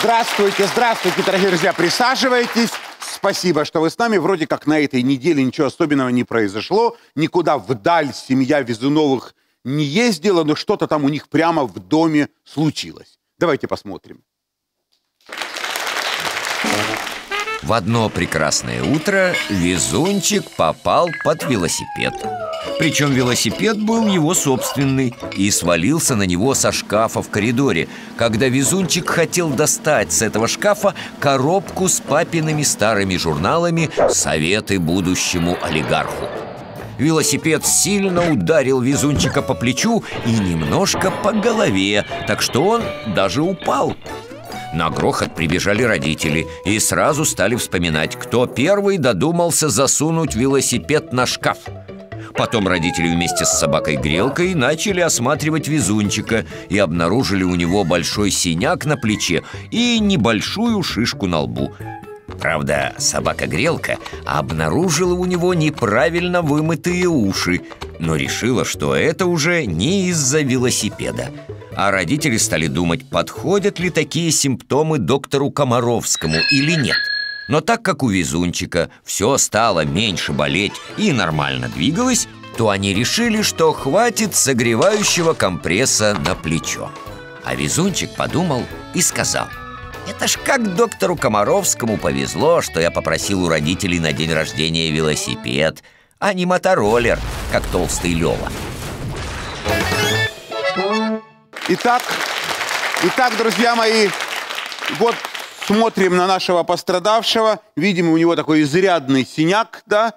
Здравствуйте, здравствуйте, дорогие друзья, присаживайтесь. Спасибо, что вы с нами. Вроде как на этой неделе ничего особенного не произошло. Никуда вдаль семья Везуновых не ездила, но что-то там у них прямо в доме случилось. Давайте посмотрим. В одно прекрасное утро везунчик попал под велосипед. Причем велосипед был его собственный и свалился на него со шкафа в коридоре, когда везунчик хотел достать с этого шкафа коробку с папиными старыми журналами «Советы будущему олигарху». Велосипед сильно ударил везунчика по плечу и немножко по голове, так что он даже упал. На грохот прибежали родители и сразу стали вспоминать, кто первый додумался засунуть велосипед на шкаф. Потом родители вместе с собакой-грелкой начали осматривать везунчика и обнаружили у него большой синяк на плече и небольшую шишку на лбу. Правда, собака-грелка обнаружила у него неправильно вымытые уши, но решила, что это уже не из-за велосипеда. А родители стали думать, подходят ли такие симптомы доктору Комаровскому или нет. Но так как у везунчика все стало меньше болеть и нормально двигалось, то они решили, что хватит согревающего компресса на плечо. А везунчик подумал и сказал – это ж как доктору Комаровскому повезло, что я попросил у родителей на день рождения велосипед, а не мотороллер, как толстый Лёва. Итак, итак, друзья мои, вот смотрим на нашего пострадавшего, видим у него такой изрядный синяк, да?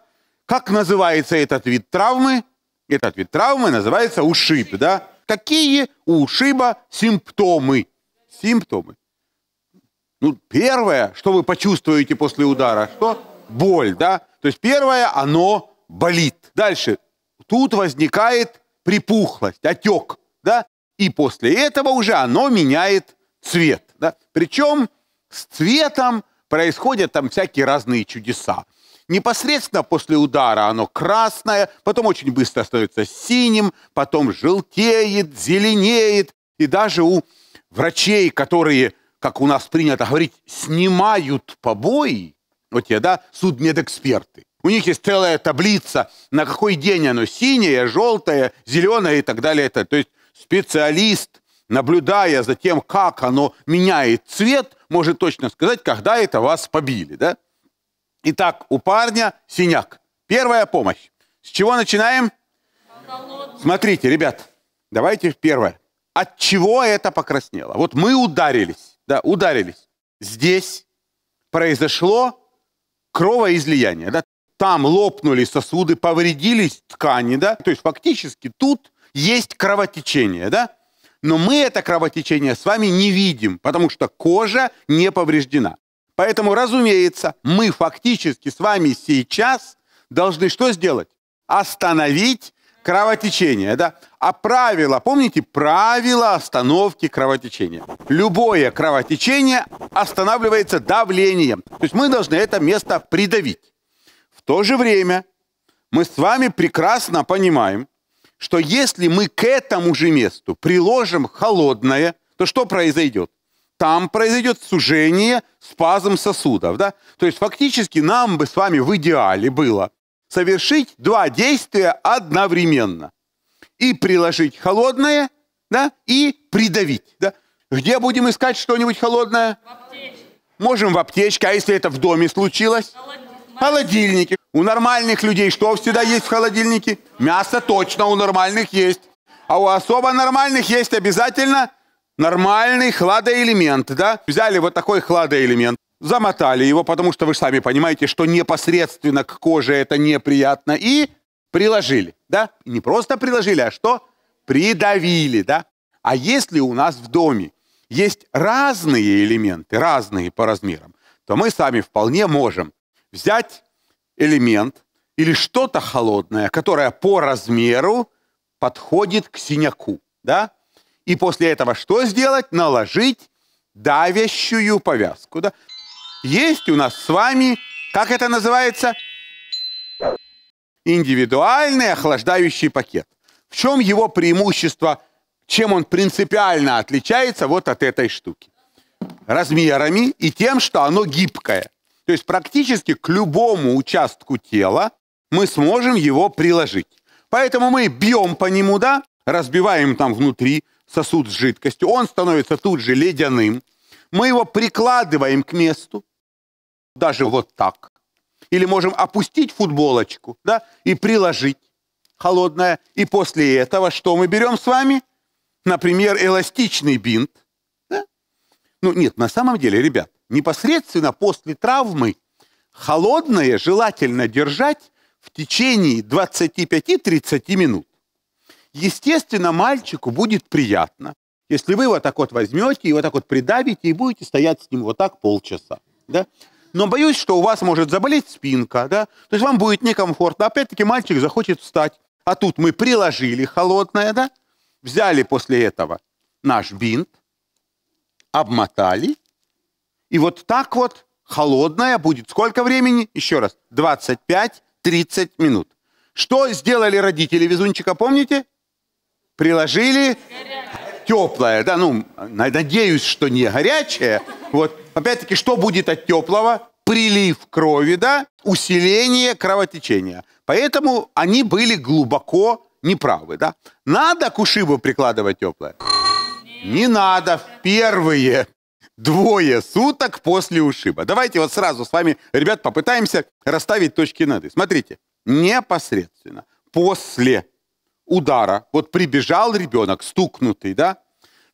Как называется этот вид травмы? Этот вид травмы называется ушиб, да? Какие у ушиба симптомы? Симптомы. Ну, первое, что вы почувствуете после удара, что? Боль, да? То есть первое, оно болит. Дальше. Тут возникает припухлость, отек, да? И после этого уже оно меняет цвет, да? Причем с цветом происходят там всякие разные чудеса. Непосредственно после удара оно красное, потом очень быстро становится синим, потом желтеет, зеленеет. И даже у врачей, которые как у нас принято говорить, снимают побои, вот я, да, судмедэксперты. У них есть целая таблица, на какой день оно синее, желтое, зеленое и так далее. Это, то есть специалист, наблюдая за тем, как оно меняет цвет, может точно сказать, когда это вас побили. Да? Итак, у парня синяк. Первая помощь. С чего начинаем? Смотрите, ребят, давайте первое. От чего это покраснело? Вот мы ударились. Да, ударились. Здесь произошло кровоизлияние. Да? Там лопнули сосуды, повредились ткани. Да? То есть фактически тут есть кровотечение. Да? Но мы это кровотечение с вами не видим, потому что кожа не повреждена. Поэтому, разумеется, мы фактически с вами сейчас должны что сделать? Остановить кровотечение, да? А правила, помните, правила остановки кровотечения. Любое кровотечение останавливается давлением. То есть мы должны это место придавить. В то же время мы с вами прекрасно понимаем, что если мы к этому же месту приложим холодное, то что произойдет? Там произойдет сужение, спазм сосудов. Да? То есть фактически нам бы с вами в идеале было совершить два действия одновременно. И приложить холодное, да, и придавить. Да. Где будем искать что-нибудь холодное? В аптечке. Можем в аптечке, а если это в доме случилось? В холодильнике. У нормальных людей что всегда есть в холодильнике? Мясо точно у нормальных есть. А у особо нормальных есть обязательно нормальный хладоэлемент, да? Взяли вот такой хладоэлемент замотали его, потому что вы сами понимаете, что непосредственно к коже это неприятно, и приложили, да? Не просто приложили, а что? Придавили, да? А если у нас в доме есть разные элементы, разные по размерам, то мы сами вполне можем взять элемент или что-то холодное, которое по размеру подходит к синяку, да? И после этого что сделать? Наложить давящую повязку, да? есть у нас с вами, как это называется, индивидуальный охлаждающий пакет. В чем его преимущество, чем он принципиально отличается вот от этой штуки? Размерами и тем, что оно гибкое. То есть практически к любому участку тела мы сможем его приложить. Поэтому мы бьем по нему, да, разбиваем там внутри сосуд с жидкостью, он становится тут же ледяным. Мы его прикладываем к месту, даже вот так. Или можем опустить футболочку, да, и приложить холодное. И после этого что мы берем с вами? Например, эластичный бинт. Да? Ну нет, на самом деле, ребят, непосредственно после травмы холодное желательно держать в течение 25-30 минут. Естественно, мальчику будет приятно, если вы вот так вот возьмете и вот так вот придавите, и будете стоять с ним вот так полчаса. Да? но боюсь, что у вас может заболеть спинка, да, то есть вам будет некомфортно. Опять-таки мальчик захочет встать, а тут мы приложили холодное, да, взяли после этого наш бинт, обмотали, и вот так вот холодное будет. Сколько времени? Еще раз, 25-30 минут. Что сделали родители везунчика, помните? Приложили теплое, да, ну, надеюсь, что не горячее. Вот Опять-таки, что будет от теплого? Прилив крови, да? Усиление кровотечения. Поэтому они были глубоко неправы, да? Надо к ушибу прикладывать теплое? Не надо. в Первые двое суток после ушиба. Давайте вот сразу с вами, ребят, попытаемся расставить точки над «и». Смотрите, непосредственно после удара, вот прибежал ребенок, стукнутый, да,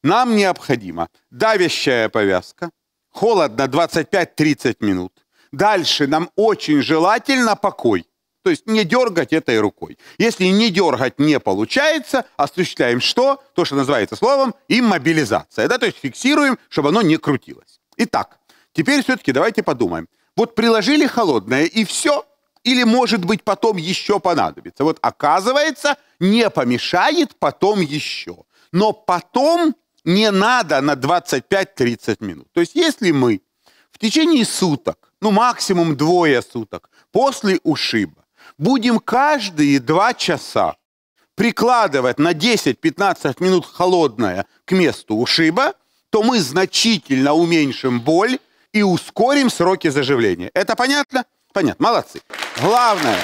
нам необходима давящая повязка, холодно 25-30 минут. Дальше нам очень желательно покой. То есть не дергать этой рукой. Если не дергать не получается, осуществляем что? То, что называется словом иммобилизация. Да? То есть фиксируем, чтобы оно не крутилось. Итак, теперь все-таки давайте подумаем. Вот приложили холодное и все – или, может быть, потом еще понадобится. Вот оказывается, не помешает потом еще. Но потом не надо на 25-30 минут. То есть если мы в течение суток, ну максимум двое суток, после ушиба, будем каждые два часа прикладывать на 10-15 минут холодное к месту ушиба, то мы значительно уменьшим боль и ускорим сроки заживления. Это понятно? Понятно. Молодцы. Главное,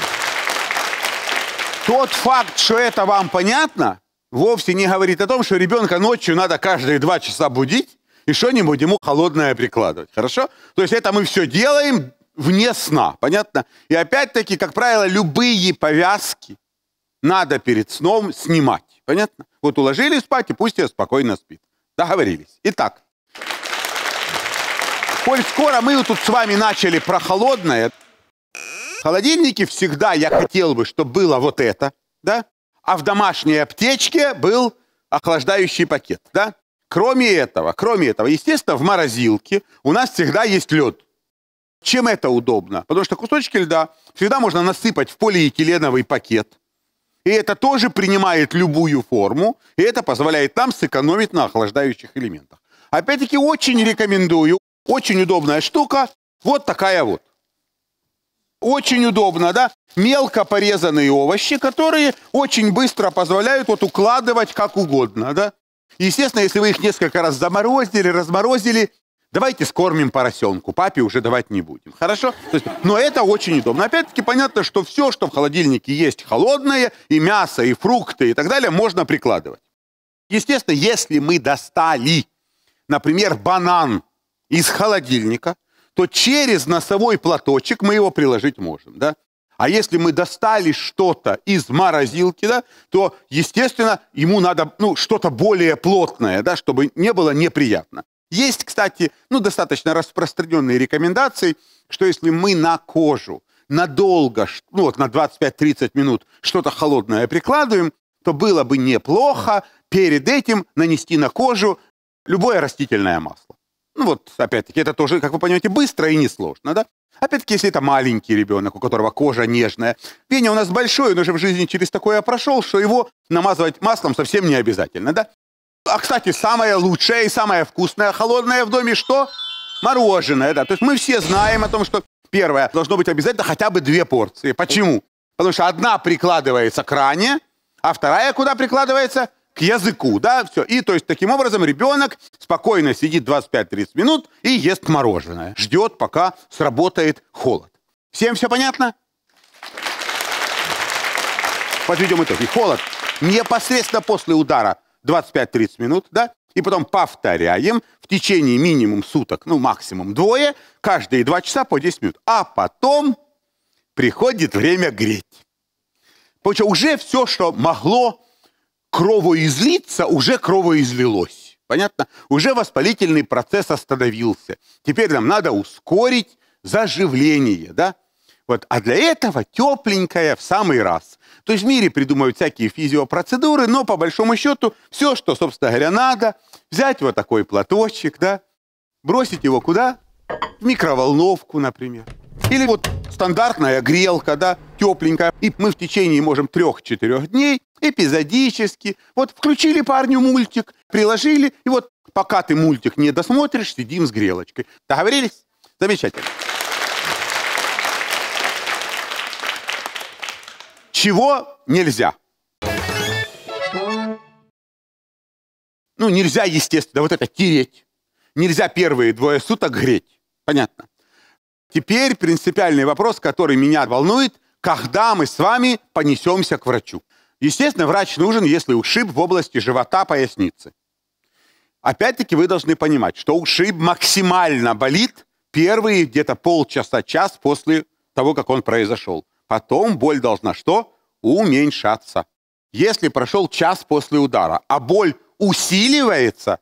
тот факт, что это вам понятно, вовсе не говорит о том, что ребенка ночью надо каждые два часа будить и что-нибудь ему холодное прикладывать. Хорошо? То есть это мы все делаем вне сна. Понятно? И опять-таки, как правило, любые повязки надо перед сном снимать. Понятно? Вот уложили спать, и пусть я спокойно спит. Договорились. Итак, коль скоро мы тут с вами начали про холодное, холодильники всегда я хотел бы, чтобы было вот это, да? а в домашней аптечке был охлаждающий пакет, да? Кроме этого, кроме этого, естественно, в морозилке у нас всегда есть лед. Чем это удобно? Потому что кусочки льда всегда можно насыпать в полиэтиленовый пакет. И это тоже принимает любую форму, и это позволяет нам сэкономить на охлаждающих элементах. Опять-таки очень рекомендую, очень удобная штука, вот такая вот. Очень удобно, да? Мелко порезанные овощи, которые очень быстро позволяют вот укладывать как угодно, да? Естественно, если вы их несколько раз заморозили, разморозили, давайте скормим поросенку, папе уже давать не будем, хорошо? есть, но это очень удобно. Опять-таки понятно, что все, что в холодильнике есть холодное, и мясо, и фрукты, и так далее, можно прикладывать. Естественно, если мы достали, например, банан из холодильника – то через носовой платочек мы его приложить можем, да? А если мы достали что-то из морозилки, да, то, естественно, ему надо ну, что-то более плотное, да, чтобы не было неприятно. Есть, кстати, ну, достаточно распространенные рекомендации, что если мы на кожу надолго, ну вот на 25-30 минут что-то холодное прикладываем, то было бы неплохо перед этим нанести на кожу любое растительное масло. Ну вот, опять-таки, это тоже, как вы понимаете, быстро и несложно, да? Опять-таки, если это маленький ребенок, у которого кожа нежная. Веня у нас большой, он уже в жизни через такое прошел, что его намазывать маслом совсем не обязательно, да? А, кстати, самое лучшее и самое вкусное холодное в доме что? Мороженое, да. То есть мы все знаем о том, что первое, должно быть обязательно хотя бы две порции. Почему? Потому что одна прикладывается к ране, а вторая куда прикладывается? к языку, да, все. И то есть таким образом ребенок спокойно сидит 25-30 минут и ест мороженое, ждет, пока сработает холод. Всем все понятно? Подведем итоги. Холод непосредственно после удара 25-30 минут, да, и потом повторяем в течение минимум суток, ну, максимум двое, каждые два часа по 10 минут. А потом приходит время греть. Получается, уже все, что могло кровоизлиться уже кровоизлилось. Понятно? Уже воспалительный процесс остановился. Теперь нам надо ускорить заживление, да? Вот. А для этого тепленькое в самый раз. То есть в мире придумывают всякие физиопроцедуры, но по большому счету все, что, собственно говоря, надо, взять вот такой платочек, да, бросить его куда? В микроволновку, например. Или вот стандартная грелка, да, тепленькая. И мы в течение, можем, трех-четырех дней эпизодически. Вот включили парню мультик, приложили, и вот пока ты мультик не досмотришь, сидим с грелочкой. Договорились? Замечательно. Чего нельзя? Ну, нельзя, естественно, вот это тереть. Нельзя первые двое суток греть. Понятно. Теперь принципиальный вопрос, который меня волнует, когда мы с вами понесемся к врачу. Естественно, врач нужен, если ушиб в области живота, поясницы. Опять-таки вы должны понимать, что ушиб максимально болит первые где-то полчаса-час после того, как он произошел. Потом боль должна что? Уменьшаться. Если прошел час после удара, а боль усиливается,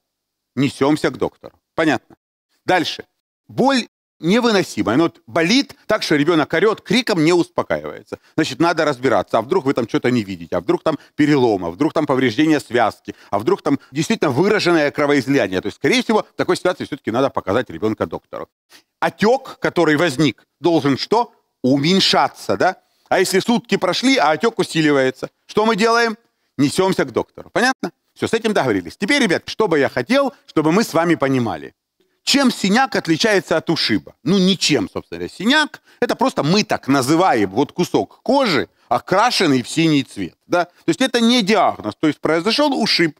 несемся к доктору. Понятно. Дальше. Боль невыносимое. Ну Оно болит так, что ребенок орет, криком не успокаивается. Значит, надо разбираться, а вдруг вы там что-то не видите, а вдруг там перелом, а вдруг там повреждение связки, а вдруг там действительно выраженное кровоизлияние. То есть, скорее всего, в такой ситуации все-таки надо показать ребенка доктору. Отек, который возник, должен что? Уменьшаться, да? А если сутки прошли, а отек усиливается, что мы делаем? Несемся к доктору. Понятно? Все, с этим договорились. Теперь, ребят, что бы я хотел, чтобы мы с вами понимали. Чем синяк отличается от ушиба? Ну, ничем, собственно говоря. Синяк – это просто мы так называем вот кусок кожи, окрашенный в синий цвет. Да? То есть это не диагноз. То есть произошел ушиб,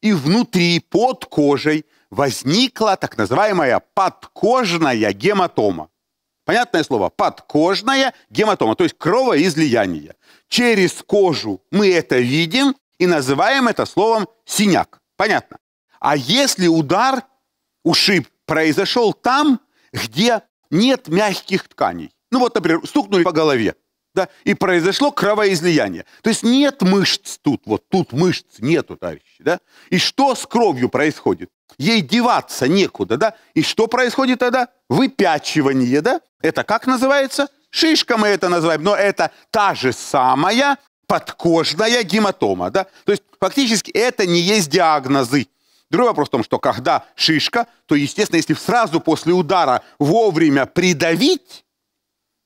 и внутри, под кожей, возникла так называемая подкожная гематома. Понятное слово? Подкожная гематома, то есть кровоизлияние. Через кожу мы это видим и называем это словом синяк. Понятно? А если удар, ушиб произошел там, где нет мягких тканей. Ну вот, например, стукнули по голове, да, и произошло кровоизлияние. То есть нет мышц тут, вот тут мышц нету, товарищи, да. И что с кровью происходит? Ей деваться некуда, да. И что происходит тогда? Выпячивание, да. Это как называется? Шишка мы это называем, но это та же самая подкожная гематома, да. То есть фактически это не есть диагнозы. Другой вопрос в том, что когда шишка, то, естественно, если сразу после удара вовремя придавить,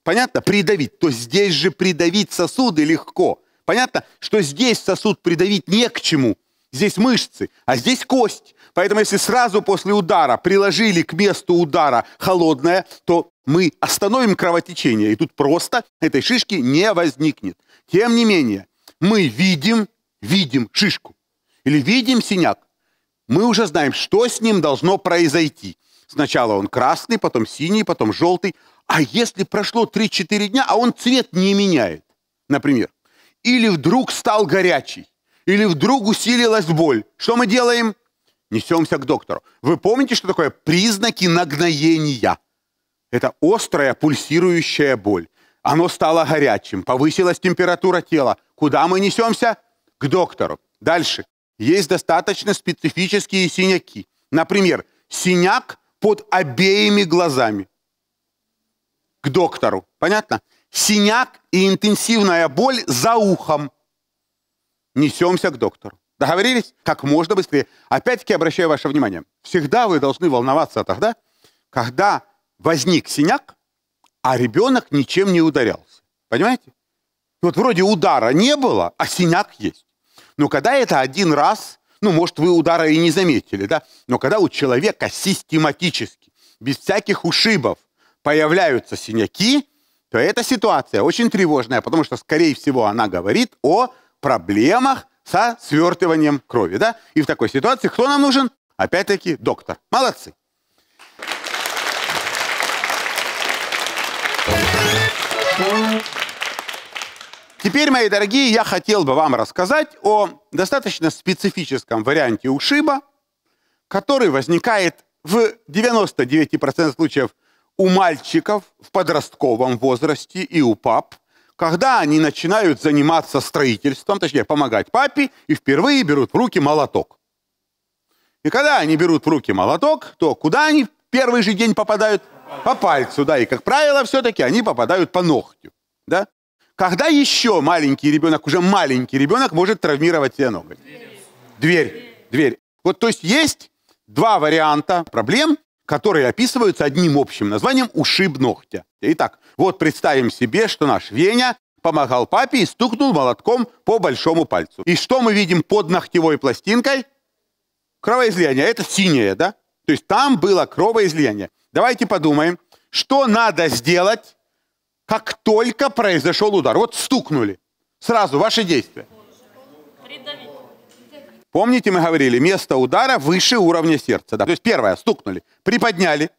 понятно, придавить, то здесь же придавить сосуды легко. Понятно, что здесь сосуд придавить не к чему. Здесь мышцы, а здесь кость. Поэтому если сразу после удара приложили к месту удара холодное, то мы остановим кровотечение, и тут просто этой шишки не возникнет. Тем не менее, мы видим, видим шишку или видим синяк, мы уже знаем, что с ним должно произойти. Сначала он красный, потом синий, потом желтый. А если прошло 3-4 дня, а он цвет не меняет, например, или вдруг стал горячий, или вдруг усилилась боль, что мы делаем? Несемся к доктору. Вы помните, что такое признаки нагноения? Это острая пульсирующая боль. Оно стало горячим, повысилась температура тела. Куда мы несемся? К доктору. Дальше есть достаточно специфические синяки. Например, синяк под обеими глазами к доктору. Понятно? Синяк и интенсивная боль за ухом. Несемся к доктору. Договорились? Как можно быстрее. Опять-таки обращаю ваше внимание. Всегда вы должны волноваться тогда, когда возник синяк, а ребенок ничем не ударялся. Понимаете? Вот вроде удара не было, а синяк есть. Но когда это один раз, ну, может, вы удара и не заметили, да, но когда у человека систематически, без всяких ушибов, появляются синяки, то эта ситуация очень тревожная, потому что, скорее всего, она говорит о проблемах со свертыванием крови, да? И в такой ситуации кто нам нужен? Опять-таки доктор. Молодцы. Thank you. Теперь, мои дорогие, я хотел бы вам рассказать о достаточно специфическом варианте ушиба, который возникает в 99% случаев у мальчиков в подростковом возрасте и у пап, когда они начинают заниматься строительством, точнее, помогать папе, и впервые берут в руки молоток. И когда они берут в руки молоток, то куда они в первый же день попадают? По пальцу, да, и, как правило, все-таки они попадают по ногтю, да? Когда еще маленький ребенок, уже маленький ребенок может травмировать себе ноготь? Дверь. Дверь. Вот то есть есть два варианта проблем, которые описываются одним общим названием «ушиб ногтя». Итак, вот представим себе, что наш Веня помогал папе и стукнул молотком по большому пальцу. И что мы видим под ногтевой пластинкой? Кровоизлияние. Это синее, да? То есть там было кровоизлияние. Давайте подумаем, что надо сделать, как только произошел удар, вот стукнули, сразу ваши действия. Помните, мы говорили, место удара выше уровня сердца. Да? То есть первое, стукнули, приподняли,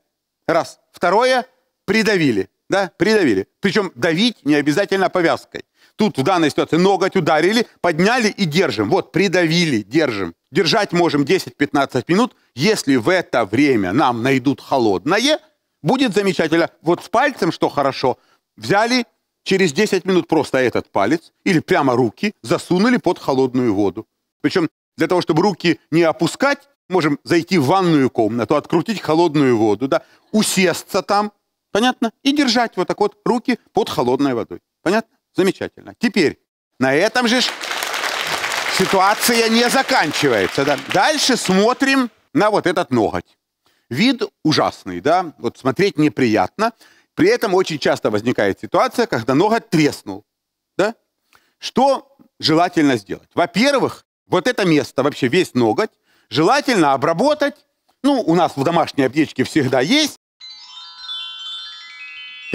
раз. Второе, придавили, да, придавили. Причем давить не обязательно повязкой. Тут в данной ситуации ноготь ударили, подняли и держим. Вот, придавили, держим. Держать можем 10-15 минут. Если в это время нам найдут холодное, будет замечательно. Вот с пальцем, что хорошо – Взяли через 10 минут просто этот палец или прямо руки засунули под холодную воду. Причем для того, чтобы руки не опускать, можем зайти в ванную комнату, открутить холодную воду, да, усесться там, понятно, и держать вот так вот руки под холодной водой. Понятно? Замечательно. Теперь на этом же ситуация не заканчивается. Да? Дальше смотрим на вот этот ноготь. Вид ужасный, да, вот смотреть неприятно. При этом очень часто возникает ситуация, когда нога треснул. Да? Что желательно сделать? Во-первых, вот это место, вообще весь ноготь, желательно обработать. Ну, у нас в домашней аптечке всегда есть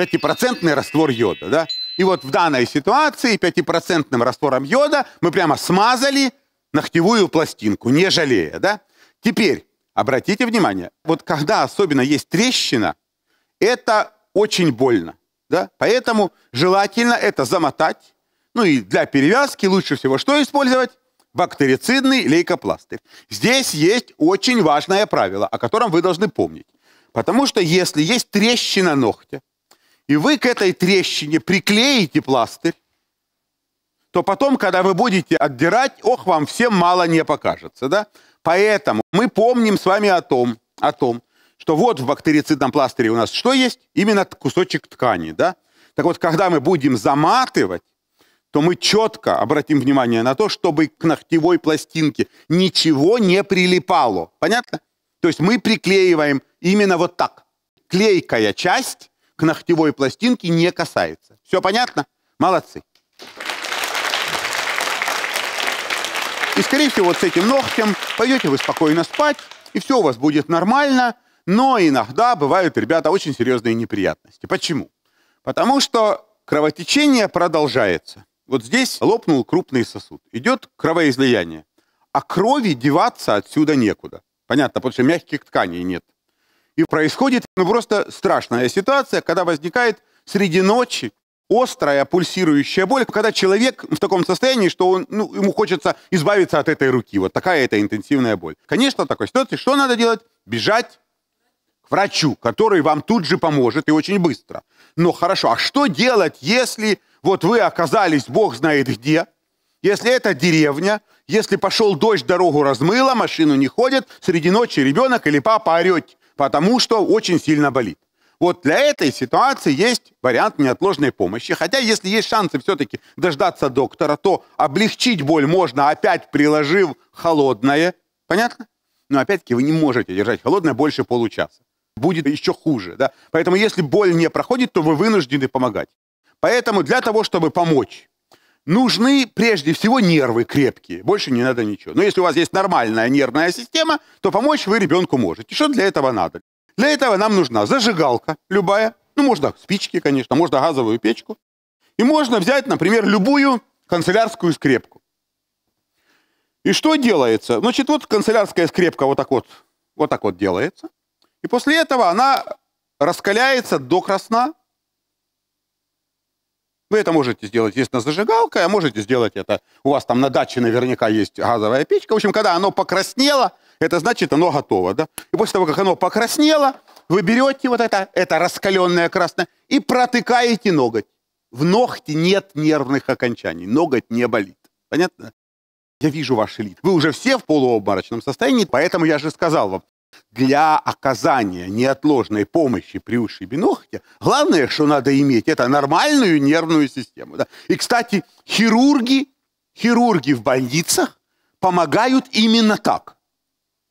5% раствор йода. Да? И вот в данной ситуации 5% раствором йода мы прямо смазали ногтевую пластинку, не жалея. Да? Теперь, обратите внимание, вот когда особенно есть трещина, это очень больно. Да? Поэтому желательно это замотать. Ну и для перевязки лучше всего что использовать? Бактерицидный лейкопластырь. Здесь есть очень важное правило, о котором вы должны помнить. Потому что если есть трещина ногтя, и вы к этой трещине приклеите пластырь, то потом, когда вы будете отдирать, ох, вам всем мало не покажется. Да? Поэтому мы помним с вами о том, о том, что вот в бактерицидном пластыре у нас что есть? Именно кусочек ткани, да? Так вот, когда мы будем заматывать, то мы четко обратим внимание на то, чтобы к ногтевой пластинке ничего не прилипало. Понятно? То есть мы приклеиваем именно вот так. Клейкая часть к ногтевой пластинке не касается. Все понятно? Молодцы. И, скорее всего, вот с этим ногтем пойдете вы спокойно спать, и все у вас будет нормально – но иногда бывают, ребята, очень серьезные неприятности. Почему? Потому что кровотечение продолжается. Вот здесь лопнул крупный сосуд. Идет кровоизлияние. А крови деваться отсюда некуда. Понятно, потому что мягких тканей нет. И происходит ну, просто страшная ситуация, когда возникает среди ночи острая пульсирующая боль, когда человек в таком состоянии, что он, ну, ему хочется избавиться от этой руки. Вот такая это интенсивная боль. Конечно, в такой ситуации что надо делать? Бежать, к врачу, который вам тут же поможет и очень быстро. Но хорошо, а что делать, если вот вы оказались бог знает где, если это деревня, если пошел дождь, дорогу размыло, машину не ходит, среди ночи ребенок или папа орет, потому что очень сильно болит. Вот для этой ситуации есть вариант неотложной помощи. Хотя, если есть шансы все-таки дождаться доктора, то облегчить боль можно, опять приложив холодное. Понятно? Но опять-таки вы не можете держать холодное больше получаса будет еще хуже. Да? Поэтому если боль не проходит, то вы вынуждены помогать. Поэтому для того, чтобы помочь, нужны прежде всего нервы крепкие. Больше не надо ничего. Но если у вас есть нормальная нервная система, то помочь вы ребенку можете. Что для этого надо? Для этого нам нужна зажигалка любая. Ну, можно спички, конечно, можно газовую печку. И можно взять, например, любую канцелярскую скрепку. И что делается? Значит, вот канцелярская скрепка вот так вот, вот так вот делается. И после этого она раскаляется до красна. Вы это можете сделать, естественно, зажигалкой, а можете сделать это. У вас там на даче наверняка есть газовая печка. В общем, когда оно покраснело, это значит, оно готово. Да? И после того, как оно покраснело, вы берете вот это, это раскаленное красное, и протыкаете ноготь. В ногте нет нервных окончаний, ноготь не болит. Понятно? Я вижу ваши лица. Вы уже все в полуобморочном состоянии, поэтому я же сказал вам, для оказания неотложной помощи при ушибе ногтя, главное, что надо иметь, это нормальную нервную систему. Да? И, кстати, хирурги, хирурги в больницах помогают именно так.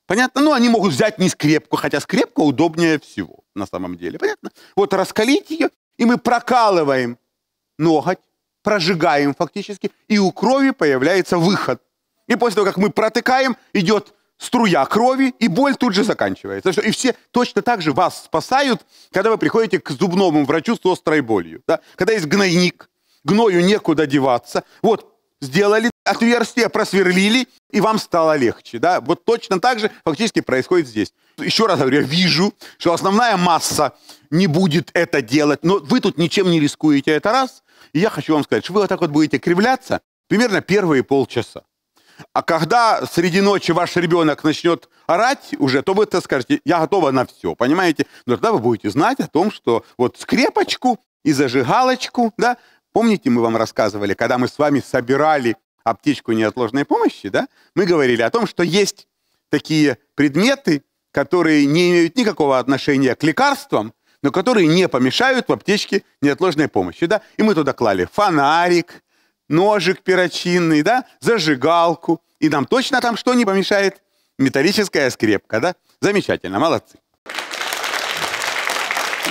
Понятно? Ну, они могут взять не скрепку, хотя скрепка удобнее всего на самом деле. Понятно? Вот раскалить ее, и мы прокалываем ноготь, прожигаем фактически, и у крови появляется выход. И после того, как мы протыкаем, идет струя крови, и боль тут же заканчивается. И все точно так же вас спасают, когда вы приходите к зубному врачу с острой болью. Да? Когда есть гнойник, гною некуда деваться. Вот, сделали отверстие, просверлили, и вам стало легче. Да? Вот точно так же фактически происходит здесь. Еще раз говорю, я вижу, что основная масса не будет это делать, но вы тут ничем не рискуете, это раз. И я хочу вам сказать, что вы вот так вот будете кривляться примерно первые полчаса. А когда среди ночи ваш ребенок начнет орать уже, то вы -то скажете, я готова на все, понимаете? Но тогда вы будете знать о том, что вот скрепочку и зажигалочку, да, помните, мы вам рассказывали, когда мы с вами собирали аптечку неотложной помощи, да, мы говорили о том, что есть такие предметы, которые не имеют никакого отношения к лекарствам, но которые не помешают в аптечке неотложной помощи. Да? И мы туда клали фонарик, ножик перочинный, да, зажигалку. И нам точно там что не помешает? Металлическая скрепка, да? Замечательно, молодцы.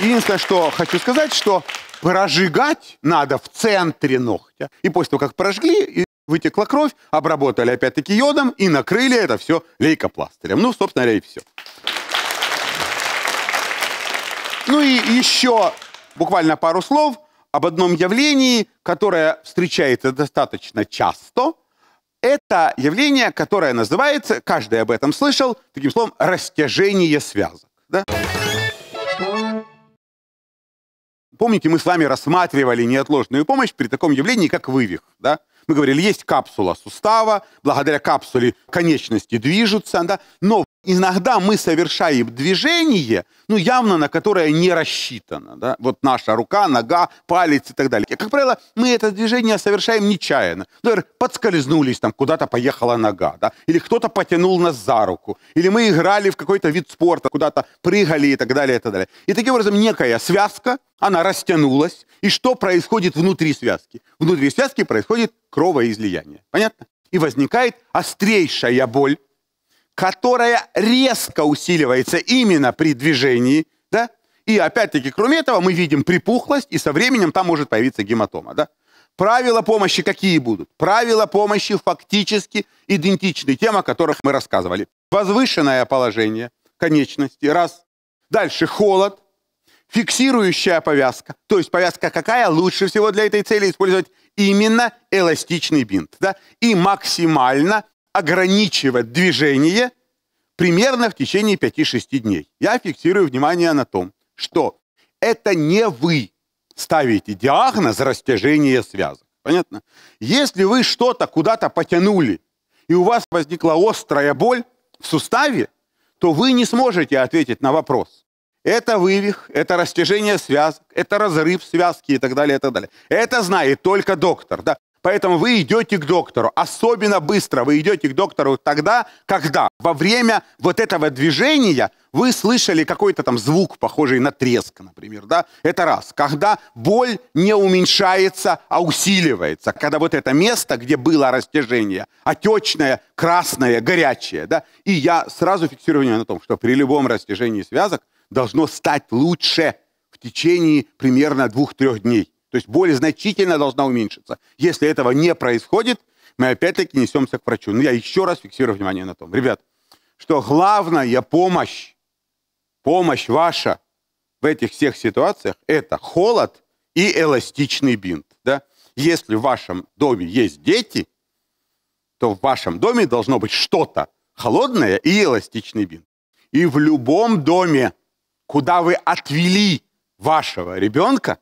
Единственное, что хочу сказать, что прожигать надо в центре ногтя. И после того, как прожгли, вытекла кровь, обработали опять-таки йодом и накрыли это все лейкопластырем. Ну, собственно говоря, и все. Ну и еще буквально пару слов об одном явлении, которое встречается достаточно часто. Это явление, которое называется, каждый об этом слышал, таким словом, растяжение связок. Да? Помните, мы с вами рассматривали неотложную помощь при таком явлении, как вывих. Да? Мы говорили, есть капсула сустава, благодаря капсуле конечности движутся, да? но иногда мы совершаем движение, ну, явно на которое не рассчитано. Да? Вот наша рука, нога, палец и так далее. И, как правило, мы это движение совершаем нечаянно. Например, подскользнулись, там куда-то поехала нога, да? или кто-то потянул нас за руку, или мы играли в какой-то вид спорта, куда-то прыгали и так далее, и так далее. И таким образом некая связка, она растянулась. И что происходит внутри связки? Внутри связки происходит кровоизлияние. Понятно? И возникает острейшая боль, которая резко усиливается именно при движении, да? И опять-таки, кроме этого, мы видим припухлость, и со временем там может появиться гематома, да? Правила помощи какие будут? Правила помощи фактически идентичны тем, о которых мы рассказывали. Возвышенное положение конечности, раз. Дальше холод, фиксирующая повязка. То есть повязка какая? Лучше всего для этой цели использовать именно эластичный бинт. Да? И максимально ограничивать движение примерно в течение 5-6 дней. Я фиксирую внимание на том, что это не вы ставите диагноз растяжения связок. Понятно? Если вы что-то куда-то потянули, и у вас возникла острая боль в суставе, то вы не сможете ответить на вопрос. Это вывих, это растяжение связок, это разрыв связки и так далее, и так далее. Это знает только доктор. Да? Поэтому вы идете к доктору. Особенно быстро вы идете к доктору тогда, когда во время вот этого движения вы слышали какой-то там звук, похожий на треск, например. Да? Это раз. Когда боль не уменьшается, а усиливается. Когда вот это место, где было растяжение, отечное, красное, горячее. Да? И я сразу фиксирую внимание на том, что при любом растяжении связок должно стать лучше в течение примерно двух-трех дней. То есть боль значительно должна уменьшиться. Если этого не происходит, мы опять-таки несемся к врачу. Но ну, я еще раз фиксирую внимание на том, ребят, что главная помощь, помощь ваша в этих всех ситуациях – это холод и эластичный бинт. Да? Если в вашем доме есть дети, то в вашем доме должно быть что-то холодное и эластичный бинт. И в любом доме, куда вы отвели вашего ребенка,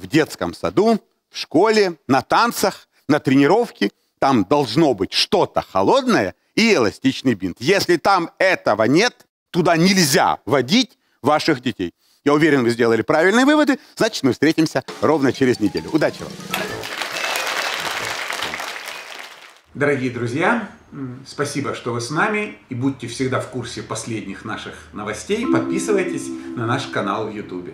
в детском саду, в школе, на танцах, на тренировке. Там должно быть что-то холодное и эластичный бинт. Если там этого нет, туда нельзя водить ваших детей. Я уверен, вы сделали правильные выводы. Значит, мы встретимся ровно через неделю. Удачи вам! Дорогие друзья, спасибо, что вы с нами. И будьте всегда в курсе последних наших новостей. Подписывайтесь на наш канал в YouTube.